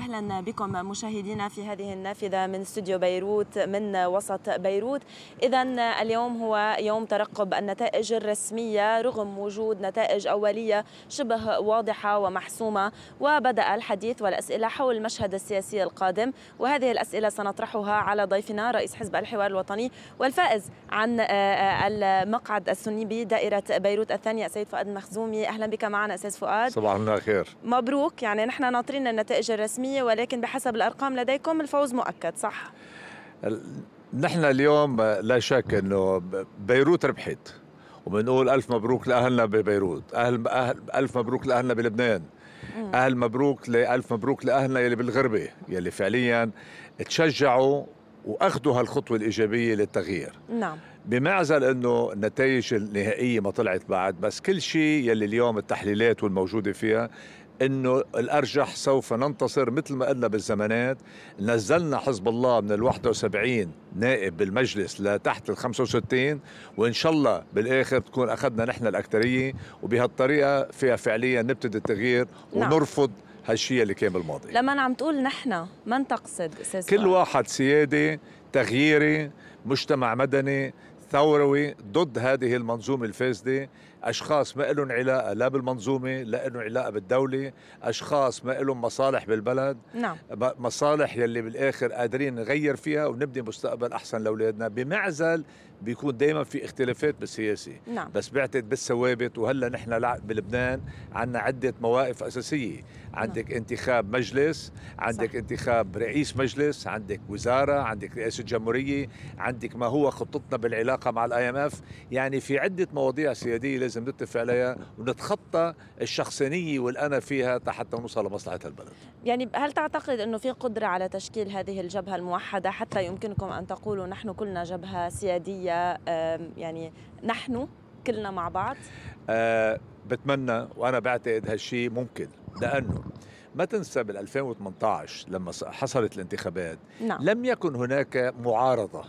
أهلا بكم مشاهدينا في هذه النافذة من استوديو بيروت من وسط بيروت إذا اليوم هو يوم ترقب النتائج الرسمية رغم وجود نتائج أولية شبه واضحة ومحسومة وبدأ الحديث والأسئلة حول المشهد السياسي القادم وهذه الأسئلة سنطرحها على ضيفنا رئيس حزب الحوار الوطني والفائز عن آه، آه، المقعد السني بدائرة بيروت الثانية سيد فؤاد المخزومي أهلا بك معنا أستاذ فؤاد صباح الخير مبروك يعني نحن ناطرين النتائج الرسمية ولكن بحسب الأرقام لديكم الفوز مؤكد صح؟ نحن اليوم لا شك أنه بيروت ربحت وبنقول ألف مبروك لأهلنا ببيروت أهل, أهل ألف مبروك لأهلنا بلبنان أهل مبروك ألف مبروك لأهلنا يلي بالغربة يلي فعليا تشجعوا واخذوا هالخطوه الايجابيه للتغيير نعم بمعزل انه النتائج النهائيه ما طلعت بعد بس كل شيء يلي اليوم التحليلات والموجوده فيها انه الارجح سوف ننتصر مثل ما قلنا بالزمانات نزلنا حزب الله من ال 71 نائب بالمجلس لتحت ال 65 وان شاء الله بالاخر تكون اخذنا نحن الاكثريه وبهالطريقه فيها فعليا نبتدي التغيير نعم. ونرفض هالشيء اللي كان بالماضي لما عم تقول نحن من تقصد استاذ كل واحد سيادي تغييري مجتمع مدني ثوروي ضد هذه المنظومه الفاسده اشخاص ما لهم علاقه لا بالمنظومه لا لهم علاقه بالدوله اشخاص ما لهم مصالح بالبلد نعم. مصالح يلي بالاخر قادرين نغير فيها ونبني مستقبل احسن لاولادنا بمعزل بيكون دائما في اختلافات بالسياسه نعم. بس بعتت بالثوابت وهلا نحن بلبنان عندنا عده مواقف اساسيه عندك نعم. انتخاب مجلس عندك صح. انتخاب رئيس مجلس عندك وزاره عندك رئاسه جمهوريه عندك ما هو خطتنا بالعلاقه مع الاي ام اف يعني في عده مواضيع سياديه لازم نتفق عليها ونتخطى الشخصانيه والانا فيها حتى نوصل لمصلحه البلد يعني هل تعتقد انه في قدره على تشكيل هذه الجبهه الموحده حتى يمكنكم ان تقولوا نحن كلنا جبهه سياديه يعني نحن كلنا مع بعض أه بتمنى وانا بعتقد هالشيء ممكن لانه ما تنسى بال 2018 لما حصلت الانتخابات نعم. لم يكن هناك معارضه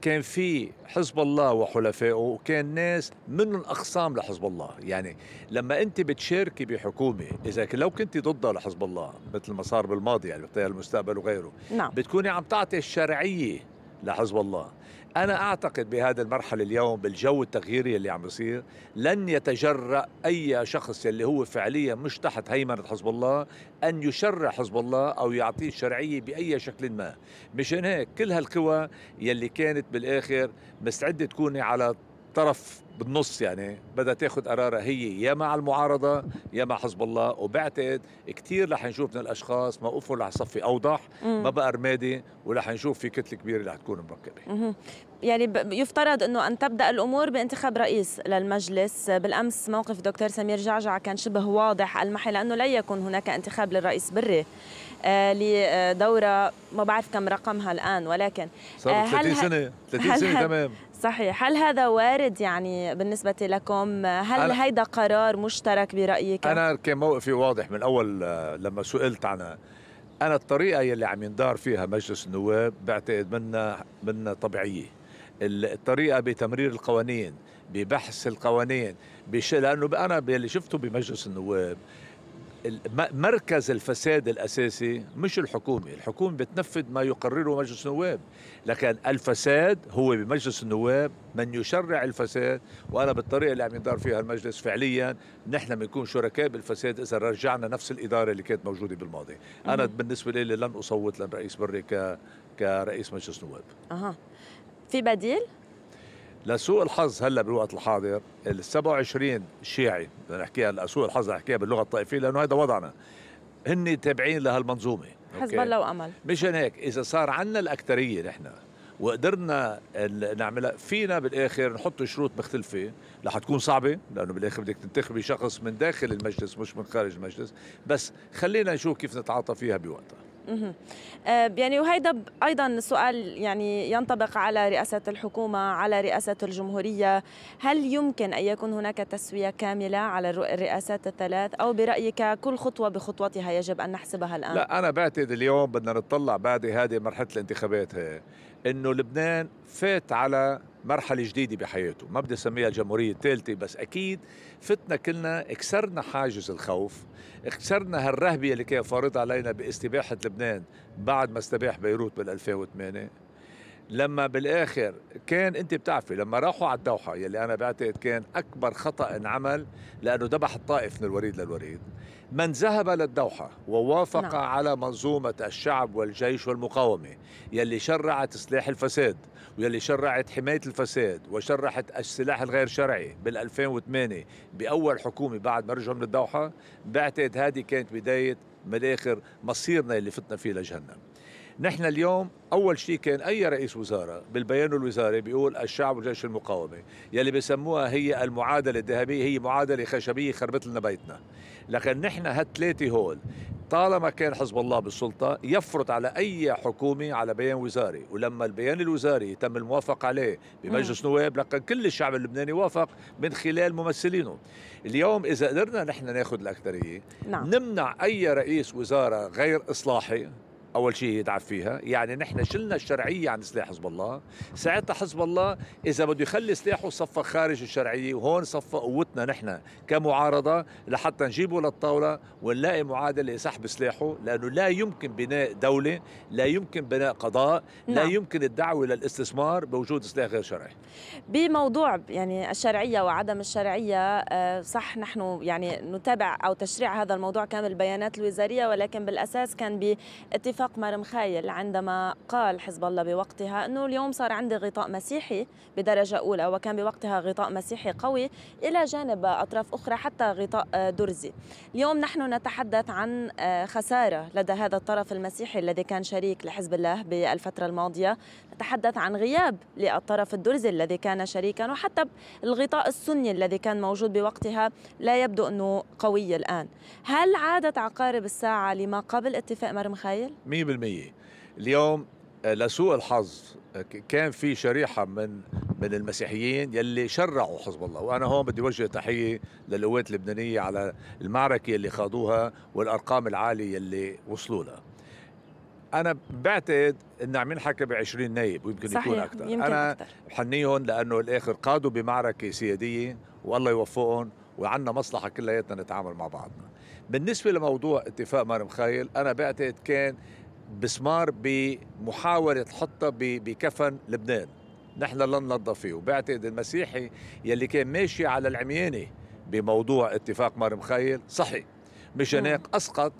كان في حزب الله وحلفائه وكان ناس من الاقسام لحزب الله يعني لما انت بتشاركي بحكومه اذا لو كنت ضدها لحزب الله مثل ما صار بالماضي يعني المستقبل وغيره نعم. بتكوني عم تعطي الشرعيه لحزب الله أنا أعتقد بهذا المرحلة اليوم بالجو التغييري اللي عم بيصير لن يتجرأ أي شخص اللي هو فعليا مش تحت هيمنة حزب الله أن يشرع حزب الله أو يعطيه شرعية بأي شكل ما مشان هيك كل هالقوى يلي كانت بالآخر مستعدة تكون على طرف بالنص يعني بدها تاخذ قرارها هي يا مع المعارضه يا مع حزب الله وبعتقد كثير رح نشوف من الاشخاص موقفهم رح يصفي اوضح مم. ما بقى رمادي ورح نشوف في كتله كبيره رح تكون مركبه يعني يفترض انه ان تبدا الامور بانتخاب رئيس للمجلس بالامس موقف دكتور سمير جعجع كان شبه واضح المحي لانه لا يكون هناك انتخاب للرئيس بري آه، لدوره ما بعرف كم رقمها الان ولكن آه، صار 30 سنه 30 سنه تمام صحيح هل هذا وارد يعني بالنسبه لكم هل هيدا قرار مشترك برايك انا كان موقفي واضح من اول آه، لما سئلت عنها انا الطريقه يلي عم يندار فيها مجلس النواب بعتقد منها منها طبيعيه الطريقه بتمرير القوانين ببحث القوانين بشيء لانه انا اللي شفته بمجلس النواب مركز الفساد الأساسي مش الحكومة الحكومة بتنفذ ما يقرره مجلس النواب لكن الفساد هو بمجلس النواب من يشرع الفساد وأنا بالطريقة اللي عم يدار فيها المجلس فعليا نحن بنكون شركاء بالفساد إذا رجعنا نفس الإدارة اللي كانت موجودة بالماضي أنا بالنسبة لي لن أصوت للرئيس بري ك... كرئيس مجلس نواب أها في بديل؟ لسوء الحظ هلا بالوقت الحاضر ال 27 شيعي بدنا نحكيها لسوء الحظ نحكيها باللغه الطائفيه لانه هذا وضعنا هن تابعين لهالمنظومه حزب الله وامل مشان هيك اذا صار عندنا الاكثريه نحن وقدرنا نعملها فينا بالاخر نحط شروط مختلفه رح تكون صعبه لانه بالاخر بدك تنتخبي شخص من داخل المجلس مش من خارج المجلس بس خلينا نشوف كيف نتعاطى فيها بوقتها آه، يعني وهيدا ايضا سؤال يعني ينطبق على رئاسه الحكومه على رئاسه الجمهوريه هل يمكن ان يكون هناك تسويه كامله على الرئاسات الثلاث او برايك كل خطوه بخطوتها يجب ان نحسبها الان لا انا بعتقد اليوم بدنا نتطلع بعد هذه مرحله الانتخابات هي. انه لبنان فات على مرحله جديده بحياته ما بدي اسميها الجمهوريه الثالثه بس اكيد فتنا كلنا اكسرنا حاجز الخوف اكسرنا هالرهبه اللي كان فارضها علينا باستباحه لبنان بعد ما استباح بيروت بال2008 لما بالاخر كان انت بتعرفي لما راحوا على الدوحه يلي انا بعتقد كان اكبر خطا انعمل لانه ذبح الطائف من الوريد للوريد من ذهب للدوحه ووافق نعم. على منظومه الشعب والجيش والمقاومه يلي شرعت سلاح الفساد ويلي شرعت حمايه الفساد وشرعت السلاح الغير شرعي بال2008 باول حكومه بعد ما رجعوا من الدوحه بعتقد هذه كانت بدايه من الاخر مصيرنا اللي فتنا فيه لجهنم نحن اليوم اول شيء كان اي رئيس وزاره بالبيان الوزاري بيقول الشعب وجيش المقاومه يلي بسموها هي المعادله الذهبيه هي معادله خشبيه خربت لنا بيتنا لكن نحن هالثلاثه هول طالما كان حزب الله بالسلطه يفرض على اي حكومه على بيان وزاري ولما البيان الوزاري تم الموافق عليه بمجلس نواب لكن كل الشعب اللبناني وافق من خلال ممثلينه اليوم اذا قدرنا نحن ناخذ الاكثريه نعم. نمنع اي رئيس وزاره غير اصلاحي اول شيء يتعب فيها يعني نحن شلنا الشرعيه عن سلاح حزب الله ساعتها حزب الله اذا بده يخلي سلاحه صفى خارج الشرعيه وهون صفى قوتنا نحن كمعارضه لحتى نجيبه للطاوله ونلاقي معادله لسحب سلاحه لانه لا يمكن بناء دوله لا يمكن بناء قضاء لا, لا نعم. يمكن الدعوه للاستثمار بوجود سلاح غير شرعي بموضوع يعني الشرعيه وعدم الشرعيه آه، صح نحن يعني نتابع او تشريع هذا الموضوع كان بالبيانات الوزاريه ولكن بالاساس كان باتفاق اتفاق مرم خايل عندما قال حزب الله بوقتها أنه اليوم صار عندي غطاء مسيحي بدرجة أولى وكان بوقتها غطاء مسيحي قوي إلى جانب أطراف أخرى حتى غطاء آه، درزي اليوم نحن نتحدث عن آه، خسارة لدى هذا الطرف المسيحي الذي كان شريك لحزب الله بالفترة الماضية نتحدث عن غياب للطرف الدرزي الذي كان شريكا وحتى الغطاء السني الذي كان موجود بوقتها لا يبدو أنه قوي الآن هل عادت عقارب الساعة لما قبل اتفاق مرم خايل 100% اليوم آه، لسوء الحظ آه، كان في شريحة من من المسيحيين يلي شرعوا حزب الله وأنا هون بدي وجه تحية للقوات اللبنانية على المعركة اللي خاضوها والأرقام العالية اللي وصلوا لها انا بعتقد ان عم ينحكى ب 20 نايب ويمكن يكون اكثر يمكن انا بحنيهم لانه الاخر قادوا بمعركه سياديه والله يوفقهم وعندنا مصلحه كلياتنا نتعامل مع بعضنا بالنسبه لموضوع اتفاق مرم خايل انا بعتقد كان بسمار بمحاوله حطها بكفن لبنان نحن لن نرضى فيه وبعتقد المسيحي يلي كان ماشي على العمياني بموضوع اتفاق مرم خايل صحي مشان هيك اسقط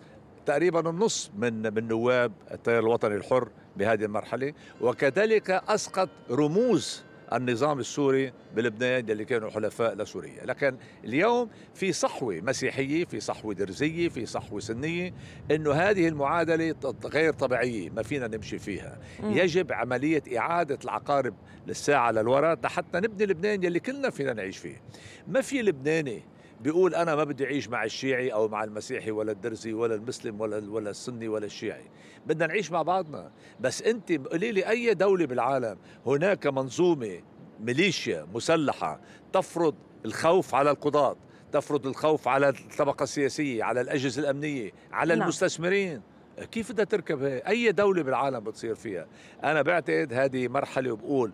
تقريبا النص من من نواب التيار الوطني الحر بهذه المرحله وكذلك اسقط رموز النظام السوري بلبنان اللي كانوا حلفاء لسوريا لكن اليوم في صحوة مسيحية في صحوة درزية في صحوة سنية أنه هذه المعادلة غير طبيعية ما فينا نمشي فيها م. يجب عملية إعادة العقارب للساعة للوراء لحتى نبني لبنان يلي كلنا فينا نعيش فيه ما في لبناني بيقول انا ما بدي اعيش مع الشيعي او مع المسيحي ولا الدرزي ولا المسلم ولا ولا السني ولا الشيعي بدنا نعيش مع بعضنا بس انت قولي لي اي دوله بالعالم هناك منظومه ميليشيا مسلحه تفرض الخوف على القضاة تفرض الخوف على الطبقه السياسيه على الاجهزه الامنيه على لا. نعم. المستثمرين كيف بدها تركب هي؟ اي دوله بالعالم بتصير فيها انا بعتقد هذه مرحله وبقول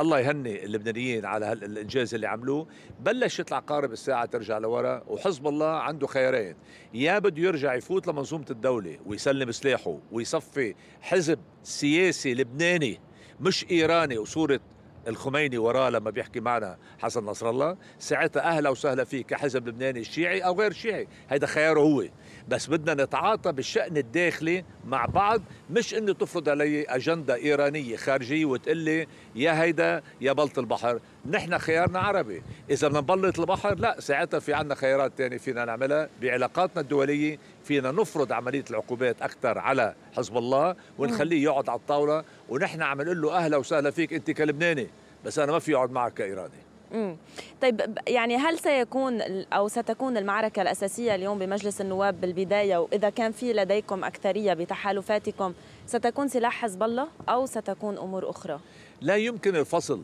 الله يهني اللبنانيين على الانجاز اللي عملوه بلش يطلع قارب الساعه ترجع لورا وحزب الله عنده خيارين يا بده يرجع يفوت لمنظومه الدوله ويسلم سلاحه ويصفي حزب سياسي لبناني مش ايراني وصوره الخميني وراه لما بيحكي معنا حسن نصر الله ساعتها اهلا وسهلا فيه كحزب لبناني شيعي او غير شيعي هيدا خياره هو بس بدنا نتعاطى بالشأن الداخلي مع بعض مش انه تفرض علي أجندة إيرانية خارجية وتقلي يا هيدا يا بلط البحر نحن خيارنا عربي إذا بدنا نبلط البحر لا ساعتها في عنا خيارات تانية فينا نعملها بعلاقاتنا الدولية فينا نفرض عملية العقوبات أكثر على حزب الله ونخليه يقعد على الطاولة ونحن عم نقول له أهلا وسهلا فيك أنت كلبناني بس أنا ما في أقعد معك كإيراني مم. طيب يعني هل سيكون او ستكون المعركه الاساسيه اليوم بمجلس النواب بالبدايه واذا كان في لديكم اكثريه بتحالفاتكم ستكون سلاح حزب الله او ستكون امور اخرى؟ لا يمكن الفصل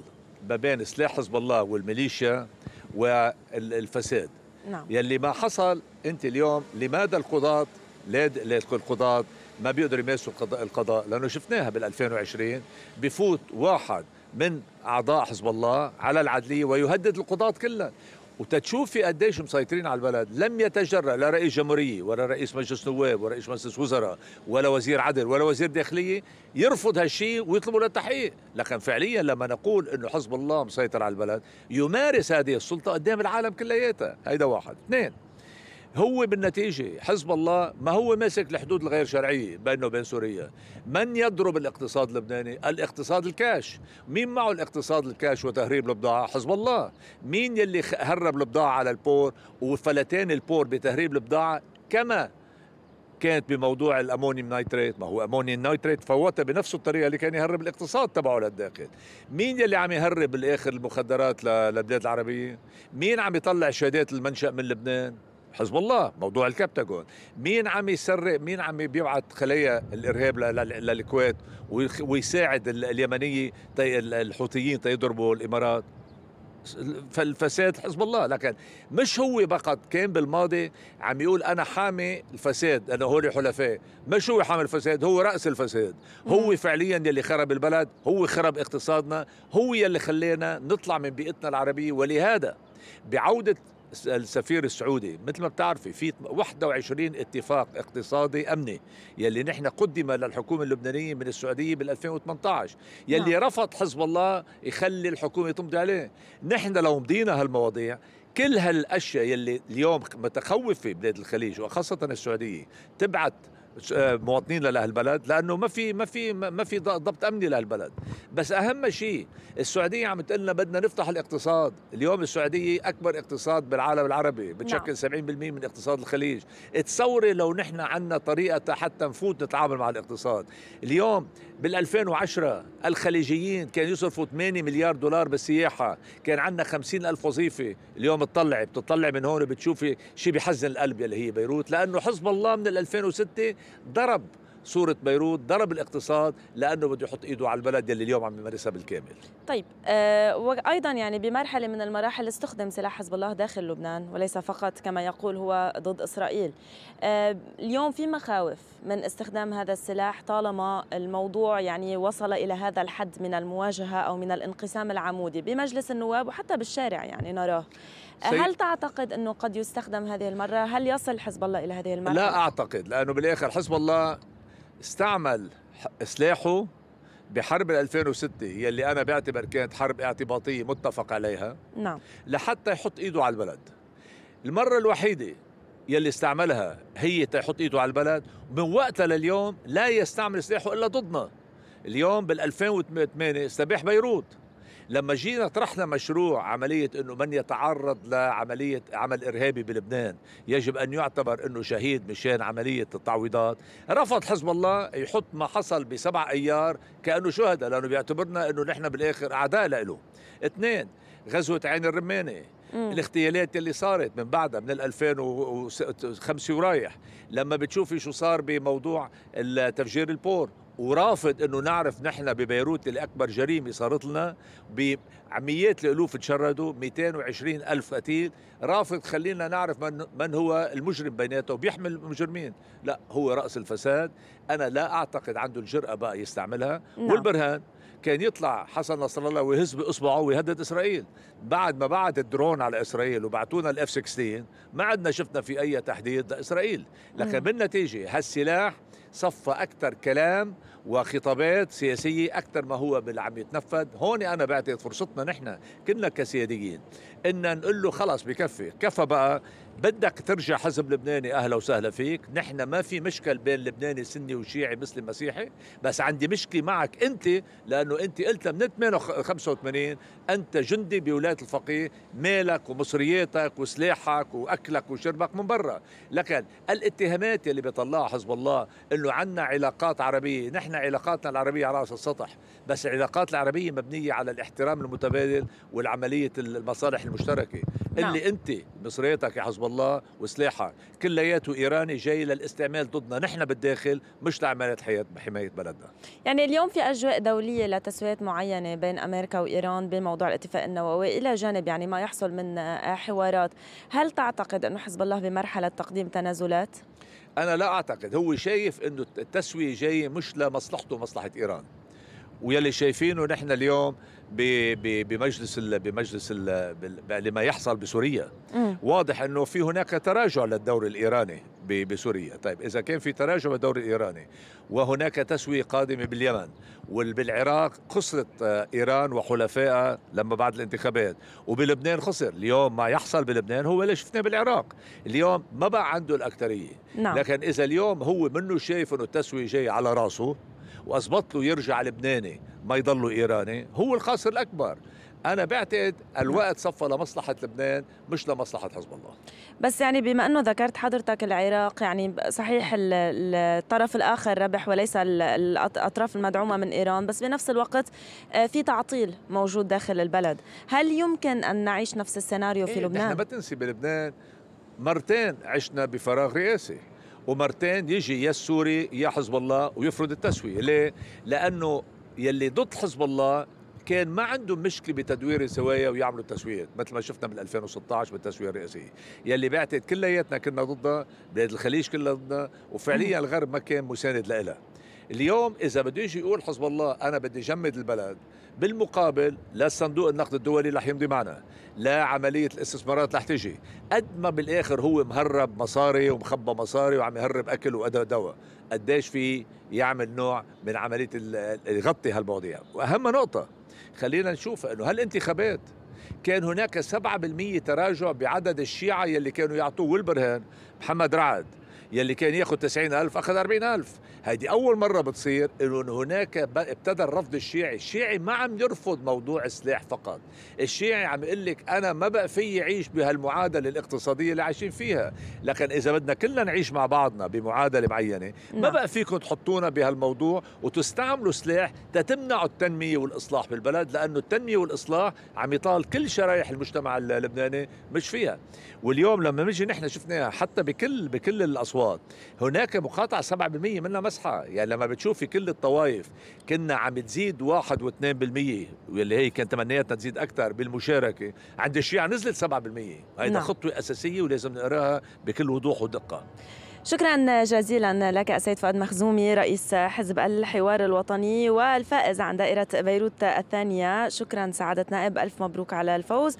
ما بين سلاح حزب الله والميليشيا والفساد نعم يلي ما حصل انت اليوم لماذا القضاة القضاة ما بيقدروا يمارسوا القضاء لانه شفناها بال 2020 بفوت واحد من اعضاء حزب الله على العدليه ويهدد القضاه كلها وتتشوف في قديش مسيطرين على البلد لم يتجرأ لا رئيس جمهورية ولا رئيس مجلس نواب ولا رئيس مجلس وزراء ولا وزير عدل ولا وزير داخلية يرفض هالشيء ويطلبوا للتحقيق لكن فعليا لما نقول انه حزب الله مسيطر على البلد يمارس هذه السلطة قدام العالم كلياتها هيدا واحد اثنين هو بالنتيجه حزب الله ما هو ماسك الحدود الغير شرعيه بينه وبين سوريا من يضرب الاقتصاد اللبناني الاقتصاد الكاش مين معه الاقتصاد الكاش وتهريب البضاعه حزب الله مين يلي هرب البضاعه على البور وفلتان البور بتهريب البضاعه كما كانت بموضوع الامونيوم نايتريت ما هو امونيوم نايتريت فوتها بنفس الطريقه اللي كان يهرب الاقتصاد تبعه للداخل مين يلي عم يهرب بالاخر المخدرات للبلاد العربيه مين عم يطلع شهادات المنشا من لبنان حزب الله موضوع الكبتاجون مين عم يسرق مين عم بيبعث خلايا الارهاب للكويت ويساعد اليمنيه الحوثيين تيضربوا الامارات فالفساد حزب الله لكن مش هو فقط كان بالماضي عم يقول انا حامي الفساد انا هول حلفاء مش هو حامي الفساد هو راس الفساد هو فعليا يلي خرب البلد هو خرب اقتصادنا هو يلي خلينا نطلع من بيئتنا العربيه ولهذا بعوده السفير السعودي مثل ما بتعرفي في 21 اتفاق اقتصادي امني يلي نحن قدم للحكومه اللبنانيه من السعوديه بال 2018 يلي نعم. رفض حزب الله يخلي الحكومه تمضي عليه نحن لو مضينا هالمواضيع كل هالاشياء يلي اليوم متخوفه بلاد الخليج وخاصه السعوديه تبعت آه، مواطنين لهالبلد لانه ما في ما في ما في ضبط امني لهالبلد بس اهم شيء السعوديه عم تقول لنا بدنا نفتح الاقتصاد اليوم السعوديه اكبر اقتصاد بالعالم العربي بتشكل نعم. 70% من اقتصاد الخليج تصوري لو نحن عندنا طريقه حتى نفوت نتعامل مع الاقتصاد اليوم بال2010 الخليجيين كان يصرفوا 8 مليار دولار بالسياحة كان عندنا 50 ألف وظيفة اليوم تطلع بتطلع من هون بتشوفي شيء بحزن القلب اللي هي بيروت لأنه حزب الله من 2006 ضرب صورة بيروت ضرب الاقتصاد لأنه بده يحط إيده على البلد اللي اليوم عم يمارسها بالكامل طيب آه وأيضا يعني بمرحلة من المراحل استخدم سلاح حزب الله داخل لبنان وليس فقط كما يقول هو ضد إسرائيل آه اليوم في مخاوف من استخدام هذا السلاح طالما الموضوع يعني وصل إلى هذا الحد من المواجهة أو من الانقسام العمودي بمجلس النواب وحتى بالشارع يعني نراه هل تعتقد أنه قد يستخدم هذه المرة هل يصل حزب الله إلى هذه المرحلة؟ لا أعتقد لأنه بالآخر حزب الله استعمل سلاحه بحرب 2006 يلي انا بعتبر كانت حرب اعتباطيه متفق عليها نعم لحتى يحط ايده على البلد المره الوحيده يلي استعملها هي تحط ايده على البلد ومن وقتها لليوم لا يستعمل سلاحه الا ضدنا اليوم بال 2008 استباح بيروت لما جينا طرحنا مشروع عملية أنه من يتعرض لعملية عمل إرهابي بلبنان يجب أن يعتبر أنه شهيد مشان عملية التعويضات رفض حزب الله يحط ما حصل بسبع أيار كأنه شهداء لأنه بيعتبرنا أنه نحن بالآخر أعداء له اثنين غزوة عين الرمانة مم. الاغتيالات اللي صارت من بعدها من 2005 ورايح لما بتشوفي شو صار بموضوع تفجير البور ورافض انه نعرف نحن ببيروت اللي اكبر جريمه صارت لنا بعميات الالوف تشردوا 220 الف قتيل رافض خلينا نعرف من من هو المجرم بيناتهم بيحمل المجرمين لا هو راس الفساد انا لا اعتقد عنده الجراه بقى يستعملها نعم. والبرهان كان يطلع حسن نصر الله ويهز باصبعه ويهدد اسرائيل بعد ما بعت الدرون على اسرائيل وبعتونا الاف 16 ما عدنا شفنا في اي تحديد لاسرائيل لكن نعم. بالنتيجه هالسلاح صفى أكثر كلام وخطابات سياسية أكثر ما هو عم يتنفذ هون أنا بعتقد فرصتنا نحن كنا كسياديين ان نقول له خلص بكفي كفى بقى بدك ترجع حزب لبناني اهلا وسهلا فيك نحن ما في مشكل بين لبناني سني وشيعي مسلم مسيحي بس عندي مشكله معك انت لانه انت قلت من 85 انت جندي بولايه الفقيه مالك ومصرياتك وسلاحك واكلك وشربك من برا لكن الاتهامات اللي بيطلعها حزب الله انه عندنا علاقات عربيه نحن علاقاتنا العربيه على راس السطح بس العلاقات العربيه مبنيه على الاحترام المتبادل والعمليه المصالح المشتركه نعم. اللي انت مصريتك يا حزب الله وسلاحك كلياته ايراني جاي للاستعمال ضدنا نحن بالداخل مش لعمليات حياه حمايه بلدنا يعني اليوم في اجواء دوليه لتسويات معينه بين امريكا وايران بموضوع الاتفاق النووي الى جانب يعني ما يحصل من حوارات هل تعتقد انه حزب الله بمرحله تقديم تنازلات انا لا اعتقد هو شايف انه التسويه جايه مش لمصلحته مصلحه ايران ويلي شايفينه نحن اليوم بمجلس الـ بمجلس الـ لما يحصل بسوريا مم. واضح انه في هناك تراجع للدور الايراني بسوريا طيب اذا كان في تراجع بالدور الايراني وهناك تسويه قادمه باليمن وبالعراق خسرت آه، ايران وحلفائها لما بعد الانتخابات وبلبنان خسر اليوم ما يحصل بلبنان هو اللي شفناه بالعراق اليوم ما بقى عنده الاكثريه نعم. لكن اذا اليوم هو منه شايف انه التسويه جاي على راسه واثبت له يرجع لبناني ما يضله ايراني هو الخاسر الاكبر انا بعتقد الوقت صفى لمصلحه لبنان مش لمصلحه حزب الله بس يعني بما انه ذكرت حضرتك العراق يعني صحيح الطرف الاخر ربح وليس الاطراف المدعومه من ايران بس بنفس الوقت آه، في تعطيل موجود داخل البلد هل يمكن ان نعيش نفس السيناريو في إيه لبنان نحن ما تنسي بلبنان مرتين عشنا بفراغ رئاسي ومرتين يجي يا السوري يا حزب الله ويفرض التسوية ليه؟ لأنه يلي ضد حزب الله كان ما عندهم مشكله بتدوير الزوايا ويعملوا التسويات مثل ما شفنا بال 2016 بالتسويه الرئاسيه يلي بعتت كلياتنا كنا ضدها بلاد الخليج كلها ضدها وفعليا الغرب ما كان مساند لها اليوم اذا بده يجي يقول حزب الله انا بدي جمد البلد بالمقابل لا صندوق النقد الدولي رح يمضي معنا لا عملية الاستثمارات رح تجي قد ما بالآخر هو مهرب مصاري ومخبى مصاري وعم يهرب أكل وأداء دواء قديش في يعمل نوع من عملية يغطي هالمواضيع وأهم نقطة خلينا نشوف أنه هالانتخابات كان هناك 7% تراجع بعدد الشيعة يلي كانوا يعطوه والبرهان محمد رعد يلي كان ياخذ 90000 اخذ 40000 هيدي اول مره بتصير انه هناك ابتدى الرفض الشيعي الشيعي ما عم يرفض موضوع السلاح فقط الشيعي عم يقول لك انا ما بقى في عيش بهالمعادله الاقتصاديه اللي عايشين فيها لكن اذا بدنا كلنا نعيش مع بعضنا بمعادله معينه ما نعم. بقى فيكم تحطونا بهالموضوع وتستعملوا سلاح تتمنعوا التنميه والاصلاح بالبلد لانه التنميه والاصلاح عم يطال كل شرائح المجتمع اللبناني مش فيها واليوم لما نجي نحن شفناها حتى بكل بكل الاصوات الاصوات هناك مقاطعه 7% منها مسحه يعني لما بتشوفي كل الطوائف كنا عم تزيد 1.2% و2% واللي هي كانت تمنياتنا تزيد اكثر بالمشاركه عند الشيعة نزلت 7% هيدا نعم. خطوه اساسيه ولازم نقراها بكل وضوح ودقه شكرا جزيلا لك السيد فؤاد مخزومي رئيس حزب الحوار الوطني والفائز عن دائرة بيروت الثانية شكرا سعادة نائب ألف مبروك على الفوز